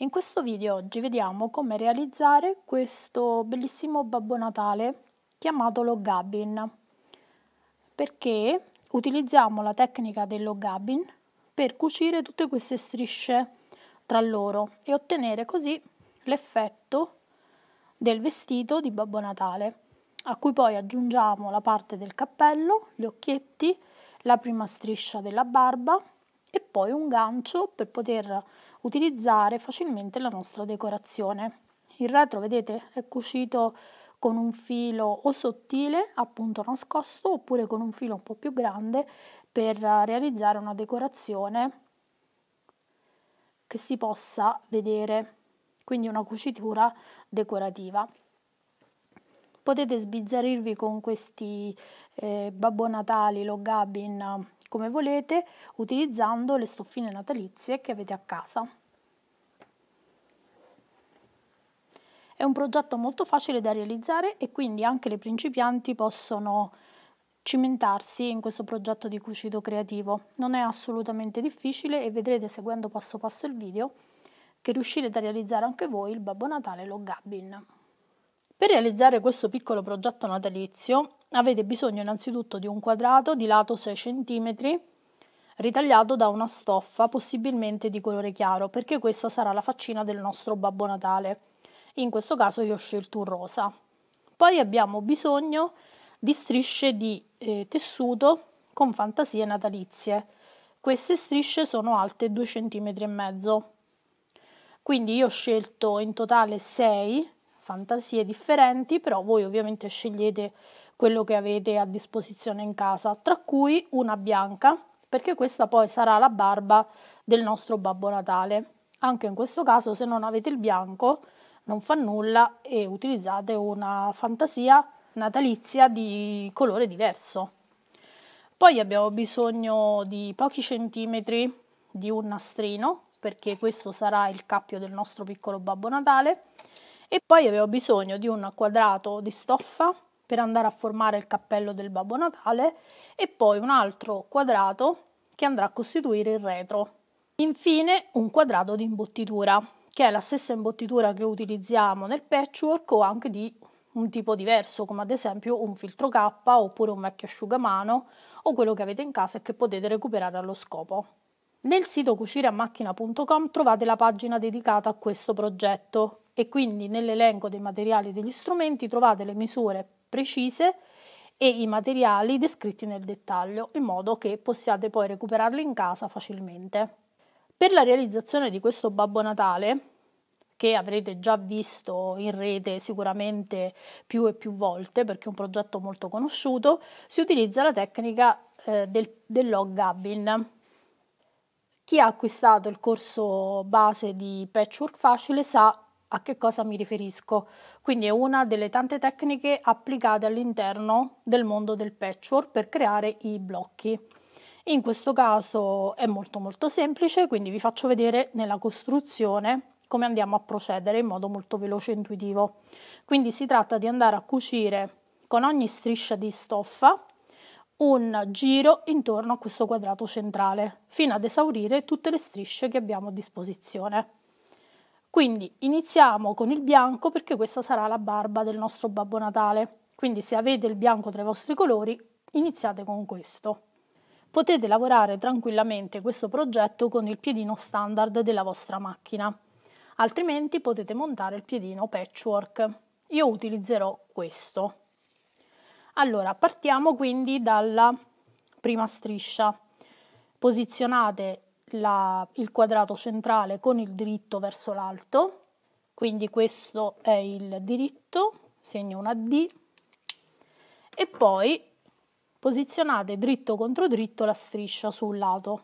In questo video oggi vediamo come realizzare questo bellissimo Babbo Natale chiamato Logabin perché utilizziamo la tecnica del Logabin per cucire tutte queste strisce tra loro e ottenere così l'effetto del vestito di Babbo Natale a cui poi aggiungiamo la parte del cappello, gli occhietti, la prima striscia della barba e poi un gancio per poter utilizzare facilmente la nostra decorazione. Il retro, vedete, è cucito con un filo o sottile, appunto nascosto, oppure con un filo un po' più grande per realizzare una decorazione che si possa vedere, quindi una cucitura decorativa. Potete sbizzarrirvi con questi eh, Babbo Natale, Gabin, come volete, utilizzando le stoffine natalizie che avete a casa. È un progetto molto facile da realizzare e quindi anche le principianti possono cimentarsi in questo progetto di cucito creativo. Non è assolutamente difficile e vedrete seguendo passo passo il video che riuscirete a realizzare anche voi il Babbo Natale Log Gabin. Per realizzare questo piccolo progetto natalizio avete bisogno innanzitutto di un quadrato di lato 6 cm ritagliato da una stoffa possibilmente di colore chiaro perché questa sarà la faccina del nostro Babbo Natale. In questo caso io ho scelto un rosa. Poi abbiamo bisogno di strisce di eh, tessuto con fantasie natalizie. Queste strisce sono alte 2 cm e mezzo. Quindi io ho scelto in totale 6 fantasie differenti, però voi ovviamente scegliete quello che avete a disposizione in casa, tra cui una bianca, perché questa poi sarà la barba del nostro Babbo Natale. Anche in questo caso se non avete il bianco non fa nulla e utilizzate una fantasia natalizia di colore diverso. Poi abbiamo bisogno di pochi centimetri di un nastrino perché questo sarà il cappio del nostro piccolo Babbo Natale e poi abbiamo bisogno di un quadrato di stoffa per andare a formare il cappello del Babbo Natale e poi un altro quadrato che andrà a costituire il retro. Infine un quadrato di imbottitura, che è la stessa imbottitura che utilizziamo nel patchwork o anche di un tipo diverso, come ad esempio un filtro K oppure un vecchio asciugamano o quello che avete in casa e che potete recuperare allo scopo. Nel sito cucireamacchina.com trovate la pagina dedicata a questo progetto e quindi nell'elenco dei materiali e degli strumenti trovate le misure precise e i materiali descritti nel dettaglio, in modo che possiate poi recuperarli in casa facilmente. Per la realizzazione di questo Babbo Natale, che avrete già visto in rete sicuramente più e più volte, perché è un progetto molto conosciuto, si utilizza la tecnica eh, del, del log gabbing. Chi ha acquistato il corso base di Patchwork Facile sa a che cosa mi riferisco? Quindi è una delle tante tecniche applicate all'interno del mondo del patchwork per creare i blocchi. In questo caso è molto molto semplice, quindi vi faccio vedere nella costruzione come andiamo a procedere in modo molto veloce e intuitivo. Quindi si tratta di andare a cucire con ogni striscia di stoffa un giro intorno a questo quadrato centrale, fino ad esaurire tutte le strisce che abbiamo a disposizione. Quindi iniziamo con il bianco perché questa sarà la barba del nostro Babbo Natale. Quindi se avete il bianco tra i vostri colori, iniziate con questo. Potete lavorare tranquillamente questo progetto con il piedino standard della vostra macchina, altrimenti potete montare il piedino patchwork. Io utilizzerò questo. Allora, partiamo quindi dalla prima striscia. Posizionate la, il quadrato centrale con il diritto verso l'alto, quindi questo è il diritto, segno una D, e poi posizionate dritto contro dritto la striscia sul lato,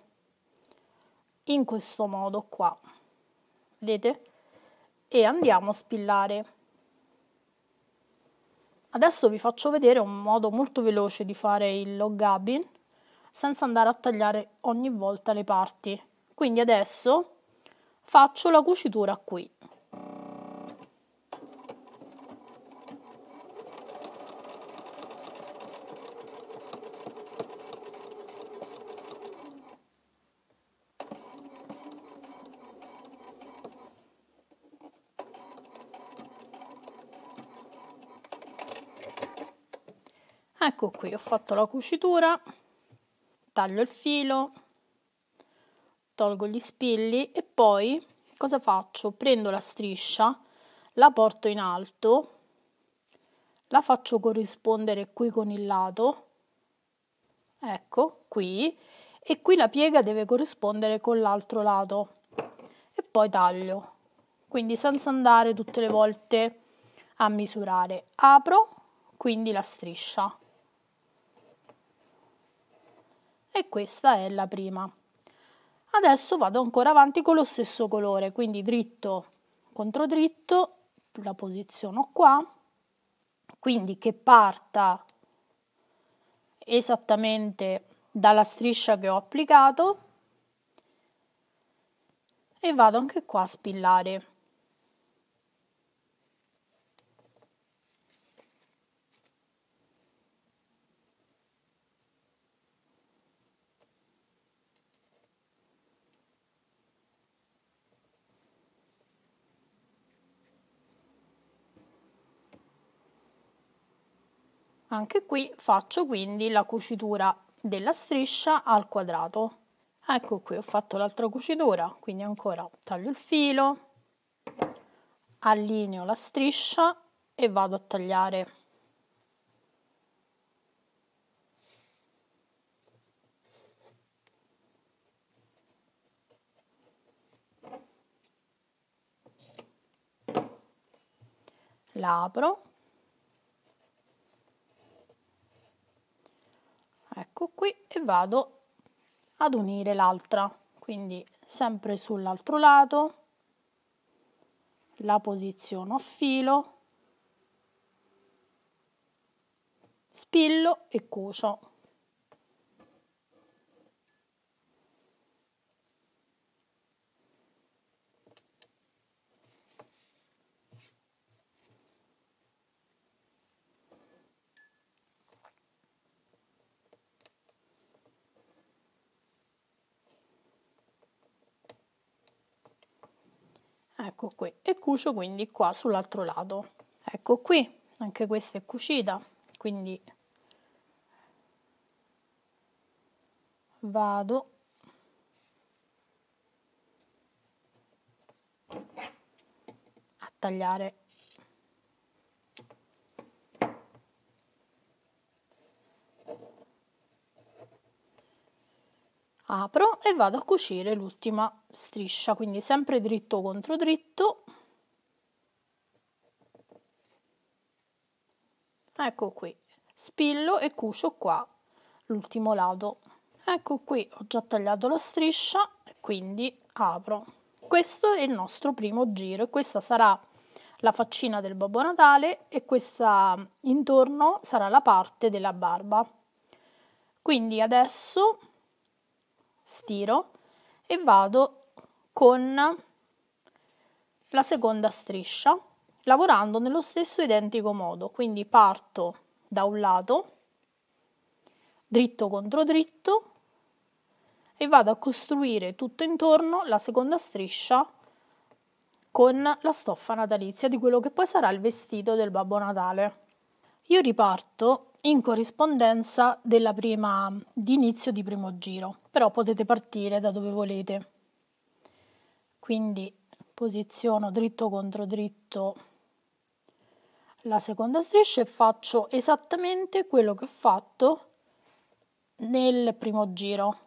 in questo modo qua, vedete? E andiamo a spillare. Adesso vi faccio vedere un modo molto veloce di fare il log cabin senza andare a tagliare ogni volta le parti. Quindi adesso faccio la cucitura qui. Ecco qui, ho fatto la cucitura taglio il filo, tolgo gli spilli e poi cosa faccio? Prendo la striscia, la porto in alto, la faccio corrispondere qui con il lato, ecco qui, e qui la piega deve corrispondere con l'altro lato e poi taglio, quindi senza andare tutte le volte a misurare. Apro quindi la striscia. e questa è la prima. Adesso vado ancora avanti con lo stesso colore, quindi dritto contro dritto, la posiziono qua, quindi che parta esattamente dalla striscia che ho applicato e vado anche qua a spillare. Anche qui faccio quindi la cucitura della striscia al quadrato. Ecco qui ho fatto l'altra cucitura, quindi ancora taglio il filo, allineo la striscia e vado a tagliare. l'apro ecco qui e vado ad unire l'altra quindi sempre sull'altro lato la posiziono a filo spillo e cucio ecco qui e cucio quindi qua sull'altro lato ecco qui anche questa è cucita quindi vado a tagliare apro e vado a cucire l'ultima striscia quindi sempre dritto contro dritto ecco qui spillo e cucio qua l'ultimo lato ecco qui ho già tagliato la striscia quindi apro questo è il nostro primo giro e questa sarà la faccina del Babbo Natale e questa intorno sarà la parte della barba quindi adesso stiro e vado con la seconda striscia lavorando nello stesso identico modo quindi parto da un lato dritto contro dritto e vado a costruire tutto intorno la seconda striscia con la stoffa natalizia di quello che poi sarà il vestito del Babbo Natale. Io riparto in corrispondenza della prima di inizio di primo giro, però potete partire da dove volete. Quindi posiziono dritto contro dritto la seconda striscia e faccio esattamente quello che ho fatto nel primo giro.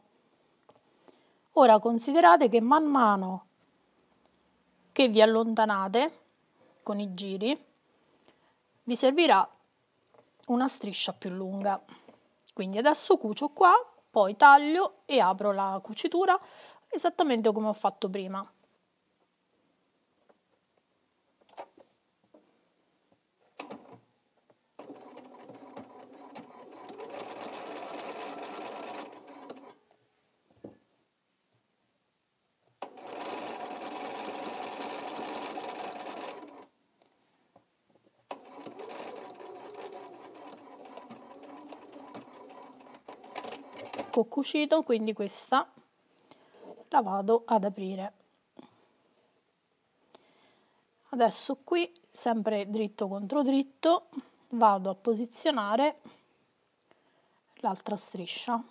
Ora considerate che man mano che vi allontanate con i giri vi servirà una striscia più lunga. Quindi adesso cucio qua, poi taglio e apro la cucitura esattamente come ho fatto prima. arco ecco, cucito quindi questa la vado ad aprire adesso qui sempre dritto contro dritto vado a posizionare l'altra striscia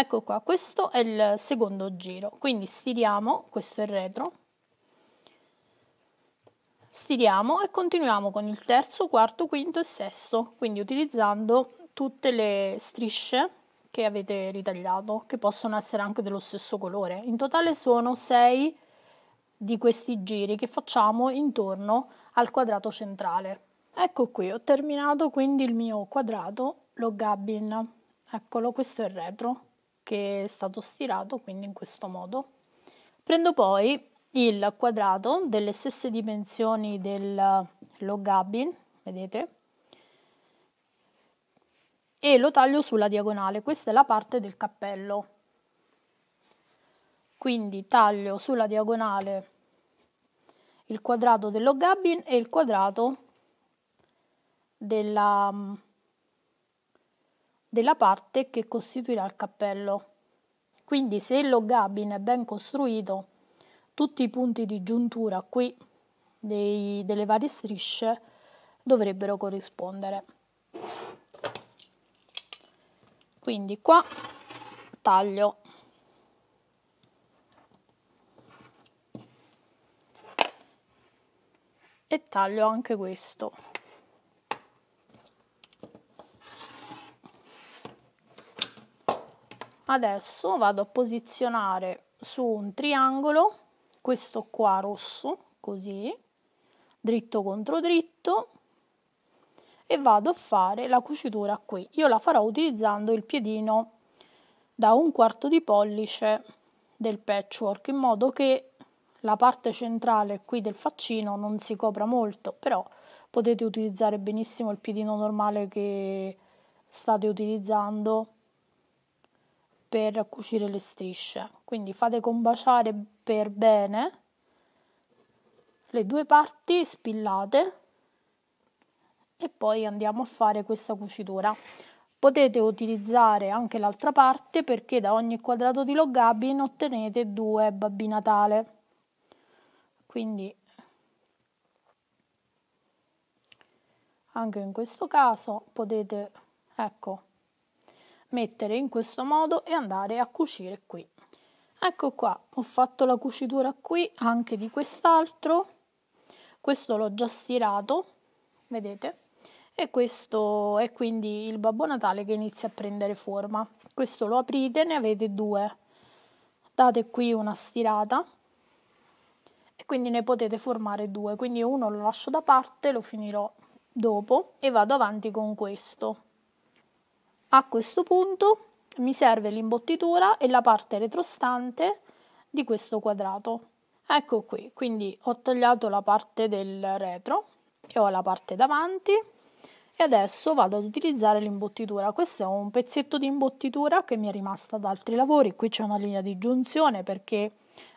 Ecco qua, questo è il secondo giro, quindi stiriamo, questo è il retro, stiriamo e continuiamo con il terzo, quarto, quinto e sesto, quindi utilizzando tutte le strisce che avete ritagliato, che possono essere anche dello stesso colore. In totale sono 6 di questi giri che facciamo intorno al quadrato centrale. Ecco qui, ho terminato quindi il mio quadrato log gabbin. Eccolo, questo è il retro che è stato stirato quindi in questo modo. Prendo poi il quadrato delle stesse dimensioni del log cabin, vedete, e lo taglio sulla diagonale, questa è la parte del cappello. Quindi taglio sulla diagonale il quadrato dello gabbin e il quadrato della, della parte che costituirà il cappello. Quindi se il logabin è ben costruito, tutti i punti di giuntura qui dei, delle varie strisce dovrebbero corrispondere. Quindi qua taglio. E taglio anche questo. Adesso vado a posizionare su un triangolo questo qua rosso, così, dritto contro dritto e vado a fare la cucitura qui. Io la farò utilizzando il piedino da un quarto di pollice del patchwork in modo che la parte centrale qui del faccino non si copra molto, però potete utilizzare benissimo il piedino normale che state utilizzando per cucire le strisce. Quindi fate combaciare per bene le due parti spillate e poi andiamo a fare questa cucitura. Potete utilizzare anche l'altra parte perché da ogni quadrato di logabin ottenete due babbi natale. Quindi anche in questo caso potete, ecco, mettere in questo modo e andare a cucire qui ecco qua ho fatto la cucitura qui anche di quest'altro questo l'ho già stirato vedete e questo è quindi il babbo natale che inizia a prendere forma questo lo aprite ne avete due date qui una stirata e quindi ne potete formare due quindi uno lo lascio da parte lo finirò dopo e vado avanti con questo a questo punto mi serve l'imbottitura e la parte retrostante di questo quadrato. Ecco qui, quindi ho tagliato la parte del retro e ho la parte davanti e adesso vado ad utilizzare l'imbottitura. Questo è un pezzetto di imbottitura che mi è rimasta da altri lavori, qui c'è una linea di giunzione perché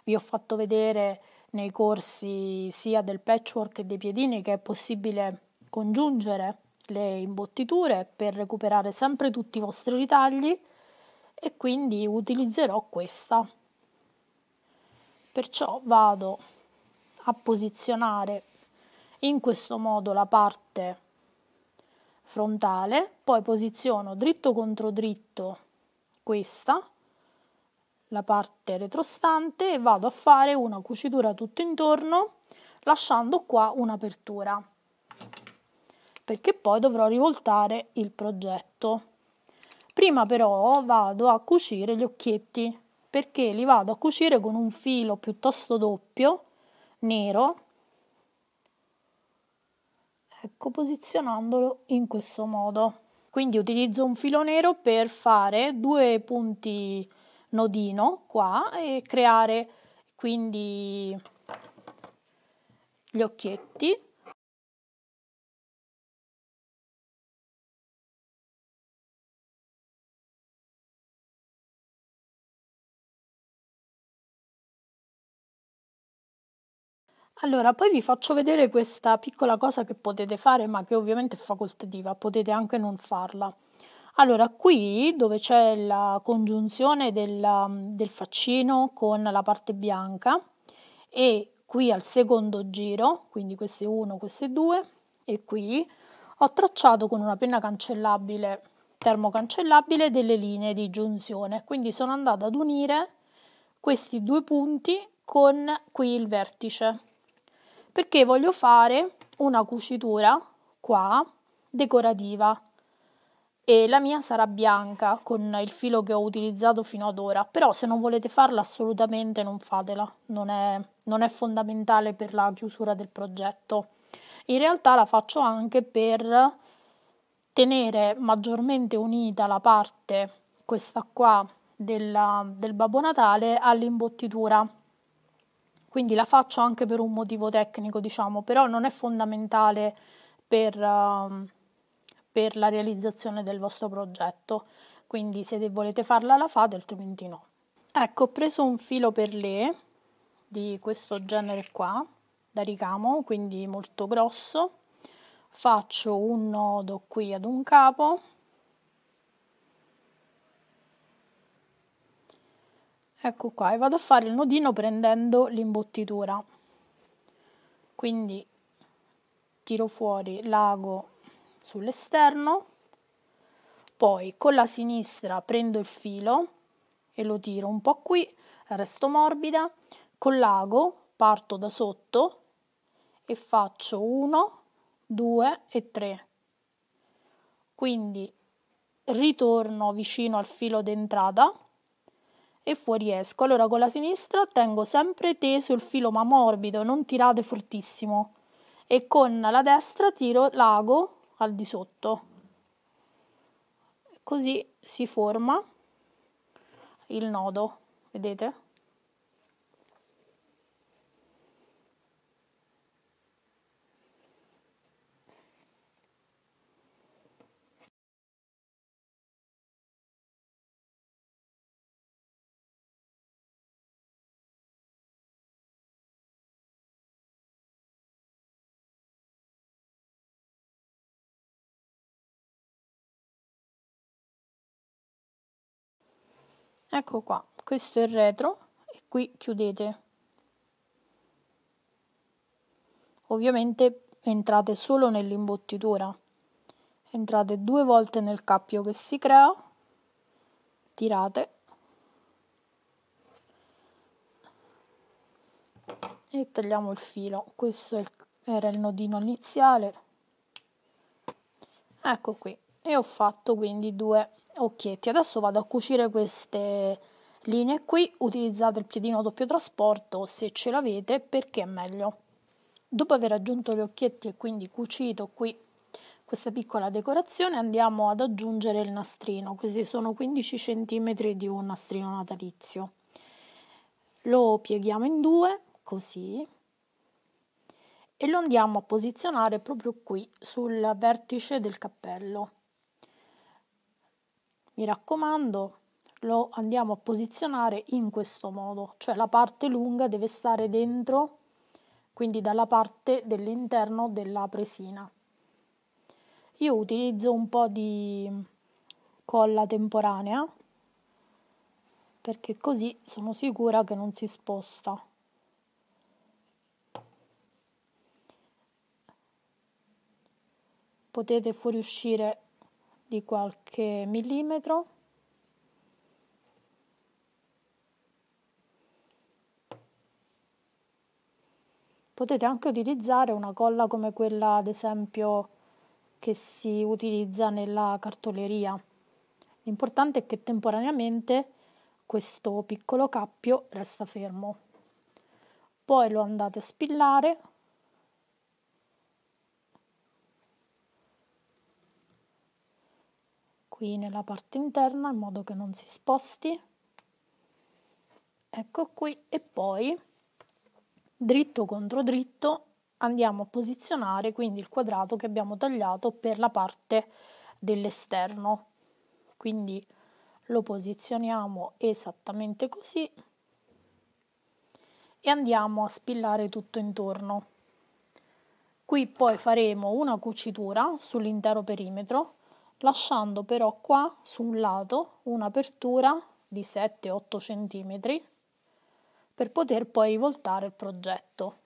vi ho fatto vedere nei corsi sia del patchwork che dei piedini che è possibile congiungere le imbottiture per recuperare sempre tutti i vostri ritagli e quindi utilizzerò questa perciò vado a posizionare in questo modo la parte frontale poi posiziono dritto contro dritto questa la parte retrostante e vado a fare una cucitura tutto intorno lasciando qua un'apertura perché poi dovrò rivoltare il progetto. Prima però vado a cucire gli occhietti perché li vado a cucire con un filo piuttosto doppio, nero, ecco posizionandolo in questo modo. Quindi utilizzo un filo nero per fare due punti nodino qua e creare quindi gli occhietti Allora, poi vi faccio vedere questa piccola cosa che potete fare, ma che ovviamente è facoltativa, potete anche non farla. Allora, qui dove c'è la congiunzione del, del faccino con la parte bianca e qui al secondo giro, quindi queste 1, queste 2 e qui, ho tracciato con una penna cancellabile, termocancellabile, delle linee di giunzione. Quindi sono andata ad unire questi due punti con qui il vertice perché voglio fare una cucitura qua decorativa e la mia sarà bianca con il filo che ho utilizzato fino ad ora però se non volete farla assolutamente non fatela non è, non è fondamentale per la chiusura del progetto in realtà la faccio anche per tenere maggiormente unita la parte questa qua della, del Babbo Natale all'imbottitura quindi la faccio anche per un motivo tecnico, diciamo, però non è fondamentale per, uh, per la realizzazione del vostro progetto, quindi se volete farla la fate, altrimenti no. Ecco, ho preso un filo per le di questo genere qua, da ricamo, quindi molto grosso, faccio un nodo qui ad un capo, ecco qua e vado a fare il nodino prendendo l'imbottitura quindi tiro fuori l'ago sull'esterno poi con la sinistra prendo il filo e lo tiro un po' qui resto morbida con l'ago parto da sotto e faccio 1 2 e 3 quindi ritorno vicino al filo d'entrata e fuoriesco. Allora con la sinistra tengo sempre teso il filo ma morbido, non tirate fortissimo. E con la destra tiro l'ago al di sotto. Così si forma il nodo, vedete? ecco qua questo è il retro e qui chiudete ovviamente entrate solo nell'imbottitura entrate due volte nel cappio che si crea tirate e tagliamo il filo questo era il nodino iniziale ecco qui e ho fatto quindi due occhietti. Adesso vado a cucire queste linee qui, utilizzate il piedino doppio trasporto se ce l'avete perché è meglio. Dopo aver aggiunto gli occhietti e quindi cucito qui questa piccola decorazione andiamo ad aggiungere il nastrino, questi sono 15 cm di un nastrino natalizio. Lo pieghiamo in due, così, e lo andiamo a posizionare proprio qui sul vertice del cappello. Mi raccomando, lo andiamo a posizionare in questo modo, cioè la parte lunga deve stare dentro, quindi dalla parte dell'interno della presina. Io utilizzo un po' di colla temporanea perché così sono sicura che non si sposta. Potete fuoriuscire di qualche millimetro potete anche utilizzare una colla come quella ad esempio che si utilizza nella cartoleria l'importante è che temporaneamente questo piccolo cappio resta fermo poi lo andate a spillare qui nella parte interna in modo che non si sposti ecco qui e poi dritto contro dritto andiamo a posizionare quindi il quadrato che abbiamo tagliato per la parte dell'esterno quindi lo posizioniamo esattamente così e andiamo a spillare tutto intorno qui poi faremo una cucitura sull'intero perimetro lasciando però qua su un lato un'apertura di 7-8 cm per poter poi rivoltare il progetto.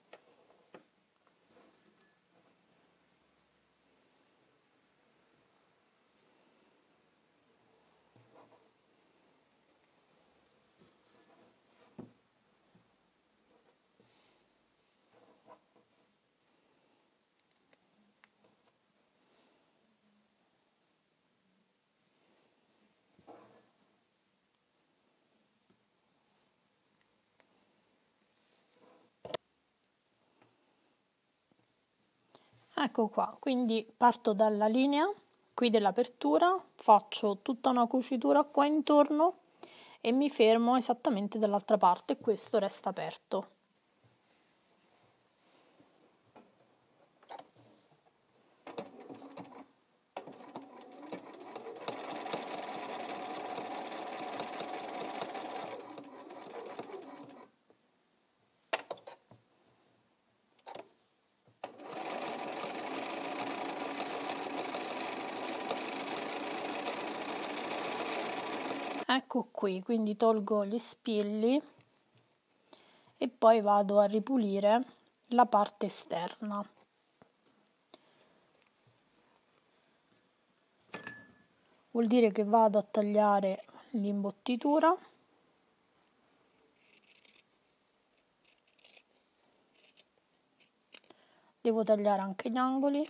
Ecco qua, quindi parto dalla linea qui dell'apertura, faccio tutta una cucitura qua intorno e mi fermo esattamente dall'altra parte, questo resta aperto. qui quindi tolgo gli spilli e poi vado a ripulire la parte esterna vuol dire che vado a tagliare l'imbottitura devo tagliare anche gli angoli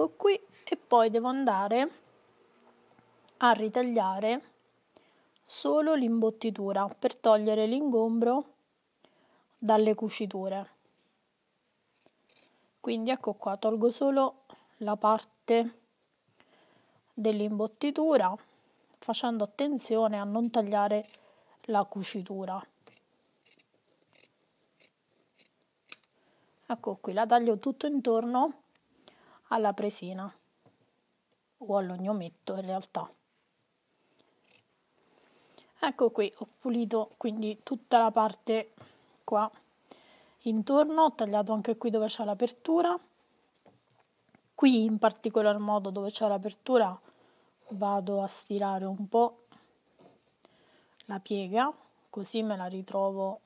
ecco qui e poi devo andare a ritagliare solo l'imbottitura per togliere l'ingombro dalle cuciture quindi ecco qua tolgo solo la parte dell'imbottitura facendo attenzione a non tagliare la cucitura ecco qui la taglio tutto intorno alla presina o all'ognometto in realtà. Ecco qui, ho pulito quindi tutta la parte qua intorno, ho tagliato anche qui dove c'è l'apertura. Qui in particolar modo dove c'è l'apertura vado a stirare un po' la piega, così me la ritrovo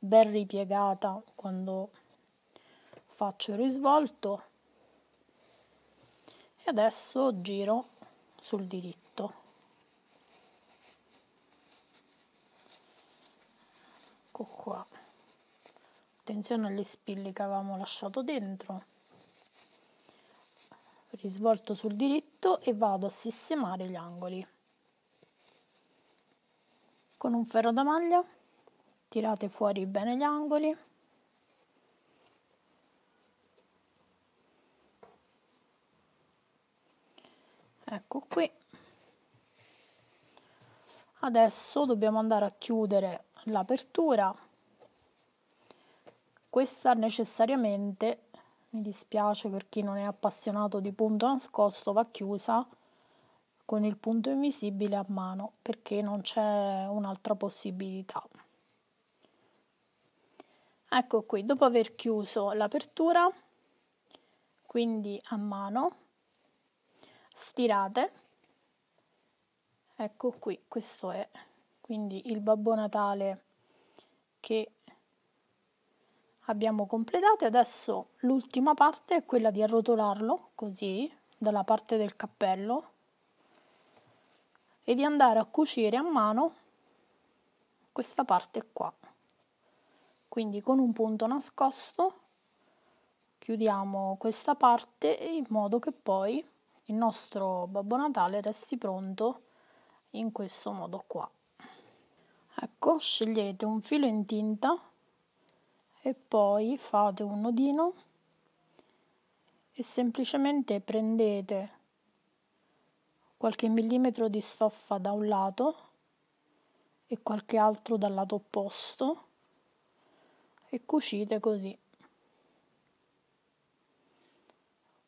ben ripiegata quando faccio il risvolto adesso giro sul diritto ecco qua attenzione agli spilli che avevamo lasciato dentro risvolto sul diritto e vado a sistemare gli angoli con un ferro da maglia tirate fuori bene gli angoli ecco qui adesso dobbiamo andare a chiudere l'apertura questa necessariamente mi dispiace per chi non è appassionato di punto nascosto va chiusa con il punto invisibile a mano perché non c'è un'altra possibilità ecco qui dopo aver chiuso l'apertura quindi a mano stirate ecco qui questo è quindi il babbo natale che abbiamo completato adesso l'ultima parte è quella di arrotolarlo così dalla parte del cappello e di andare a cucire a mano questa parte qua quindi con un punto nascosto chiudiamo questa parte in modo che poi il nostro Babbo Natale resti pronto in questo modo qua. Ecco, scegliete un filo in tinta e poi fate un nodino e semplicemente prendete qualche millimetro di stoffa da un lato e qualche altro dal lato opposto e cucite così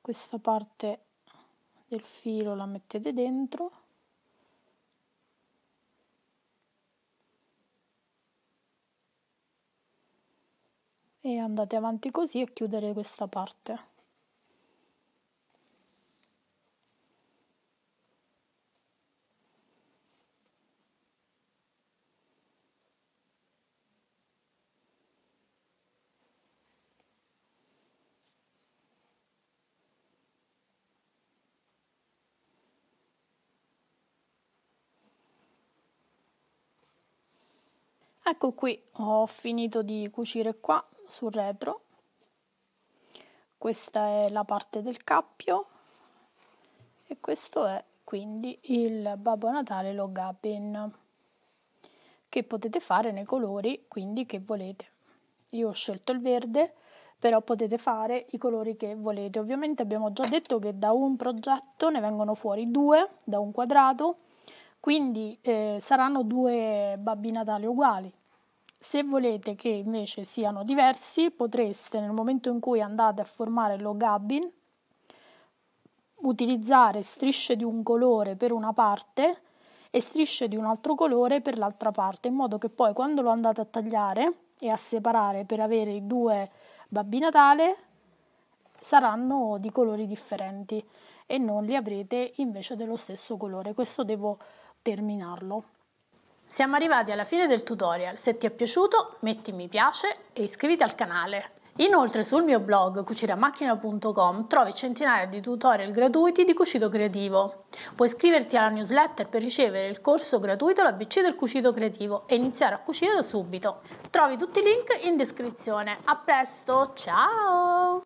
questa parte del filo la mettete dentro e andate avanti così a chiudere questa parte ecco qui ho finito di cucire qua sul retro questa è la parte del cappio e questo è quindi il Babbo Natale log Logabin che potete fare nei colori quindi che volete io ho scelto il verde però potete fare i colori che volete. Ovviamente abbiamo già detto che da un progetto ne vengono fuori due, da un quadrato, quindi eh, saranno due Babbi Natali uguali. Se volete che invece siano diversi, potreste nel momento in cui andate a formare lo gabbing utilizzare strisce di un colore per una parte e strisce di un altro colore per l'altra parte, in modo che poi quando lo andate a tagliare e a separare per avere i due babbi natale saranno di colori differenti e non li avrete invece dello stesso colore. Questo devo terminarlo. Siamo arrivati alla fine del tutorial, se ti è piaciuto metti mi piace e iscriviti al canale. Inoltre sul mio blog cuciramacchina.com trovi centinaia di tutorial gratuiti di cucito creativo. Puoi iscriverti alla newsletter per ricevere il corso gratuito l'ABC del cucito creativo e iniziare a cucire da subito. Trovi tutti i link in descrizione. A presto, ciao!